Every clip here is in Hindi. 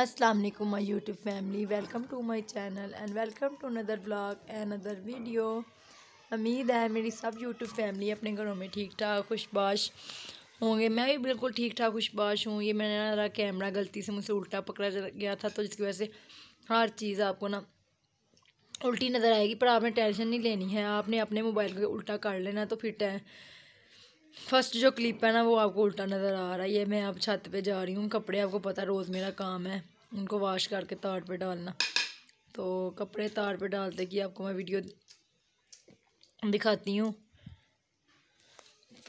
अस्सलाम वालेकुम my YouTube family welcome to my channel and welcome to another blog and other video उम्मीद है मेरी सब यूट्यूब फैमिली अपने घरों में ठीक ठाक खुशबाश होंगे मैं भी बिल्कुल ठीक ठाक खुशबाश हूँ ये मैंने ना कैमरा गलती से मुझसे उल्टा पकड़ा गया था तो जिसकी वजह से हर चीज़ आपको ना उल्टी नज़र आएगी पर आपने टेंशन नहीं लेनी है आपने अपने मोबाइल को उल्टा कर लेना तो फिर फर्स्ट जो क्लिप है ना वो आपको उल्टा नज़र आ रहा है ये मैं आप छत पे जा रही हूँ कपड़े आपको पता रोज़ मेरा काम है उनको वाश करके तार पे डालना तो कपड़े तार पे डालते कि आपको मैं वीडियो दिखाती हूँ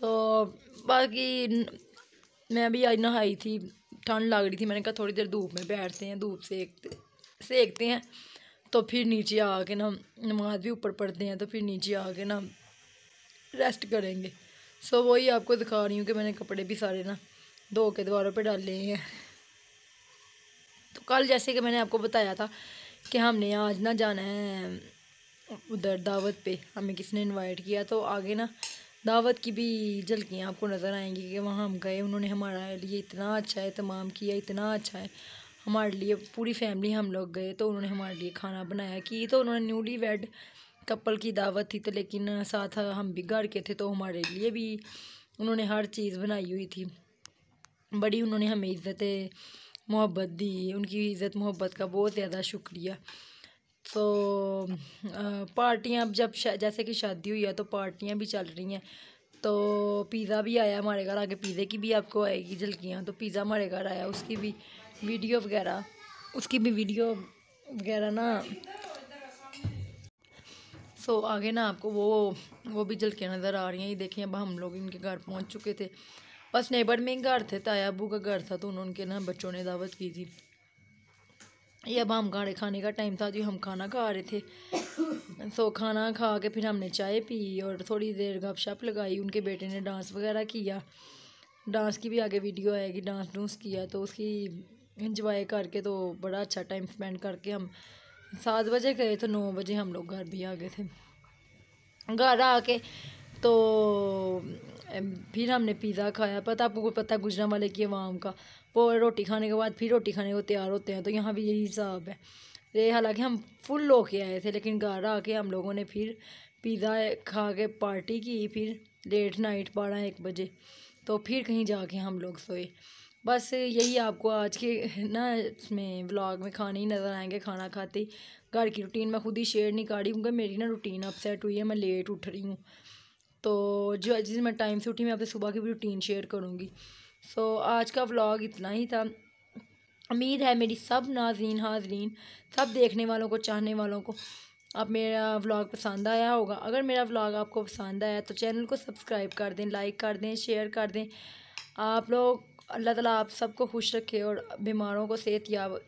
तो बाकी मैं अभी आज नहाई थी ठंड लग रही थी मैंने कहा थोड़ी देर धूप में बैठते हैं धूप सेकते सेकते हैं तो फिर नीचे आके ना नमाज भी ऊपर पढ़ते हैं तो फिर नीचे आके ना रेस्ट करेंगे सो so, वही आपको दिखा रही हूँ कि मैंने कपड़े भी सारे ना धो के दीवारों पे डाले हैं तो कल जैसे कि मैंने आपको बताया था कि हमने आज ना जाना है उधर दावत पे हमें किसने इनवाइट किया तो आगे ना दावत की भी झलकियाँ आपको नज़र आएंगी कि वहाँ हम गए उन्होंने हमारे लिए इतना अच्छा है तमाम किया इतना अच्छा है हमारे लिए पूरी फैमिली हम लोग गए तो उन्होंने हमारे लिए खाना बनाया कि तो उन्होंने न्यूली वेड कपल की दावत थी तो लेकिन साथ हम बिगाड़ के थे तो हमारे लिए भी उन्होंने हर चीज़ बनाई हुई थी बड़ी उन्होंने हमें इज़्ज़त मोहब्बत दी उनकी इज़्ज़त मोहब्बत का बहुत ज़्यादा शुक्रिया तो पार्टियाँ अब जब जैसे कि शादी हुई है तो पार्टियाँ भी चल रही हैं तो पिज़्ज़ा भी आया हमारे घर आगे पिज़्ज़े की भी आपको आएगी झलकियाँ तो पिज़्ज़ा हमारे घर आया उसकी भी वीडियो वगैरह उसकी भी वीडियो वगैरह ना सो so, आगे ना आपको वो वो भी झलकियाँ नज़र आ रही हैं ये देखें अब हम लोग इनके घर पहुँच चुके थे बस नेबर में घर थे ताया अबू का घर था तो उन्होंने ना बच्चों ने दावत की थी ये अब हम खाने खाने का टाइम था जो हम खाना खा रहे थे सो so, खाना खा के फिर हमने चाय पी और थोड़ी देर गपशप लगाई उनके बेटे ने डांस वगैरह किया डांस की भी आगे वीडियो आएगी डांस डूंस किया तो उसकी इंजॉय करके तो बड़ा अच्छा टाइम स्पेंड करके हम सात बजे गए तो नौ बजे हम लोग घर भी आ गए थे घर आके तो फिर हमने पिज़्ज़ा खाया पता आपको पता है गुजरा वाले की आवाम का वो रोटी खाने के बाद फिर रोटी खाने को तैयार होते हैं तो यहाँ भी यही हिसाब है ये हालांकि हम फुल के आए थे लेकिन घर आके हम लोगों ने फिर पिज़्ज़ा खा के पार्टी की फिर लेट नाइट बारह एक बजे तो फिर कहीं जाके हम लोग सोए बस यही आपको आज के ना इसमें व्लॉग में खाने ही नज़र आएंगे खाना खाते ही घर की रूटीन मैं खुद ही शेयर नहीं काटी क्योंकि मेरी ना रूटीन अपसेट हुई है मैं लेट उठ रही हूँ तो जो जिस मैं टाइम से उठी मैं आपसे सुबह की रूटीन शेयर करूँगी सो आज का व्लॉग इतना ही था उम्मीद है मेरी सब नाजरीन हाजरीन सब देखने वालों को चाहने वालों को आप मेरा व्लॉग पसंद आया होगा अगर मेरा व्लॉग आपको पसंद आया तो चैनल को सब्सक्राइब कर दें लाइक कर दें शेयर कर दें आप लोग अल्लाह ताला आप सबको खुश रखे और बीमारों को सेहत याब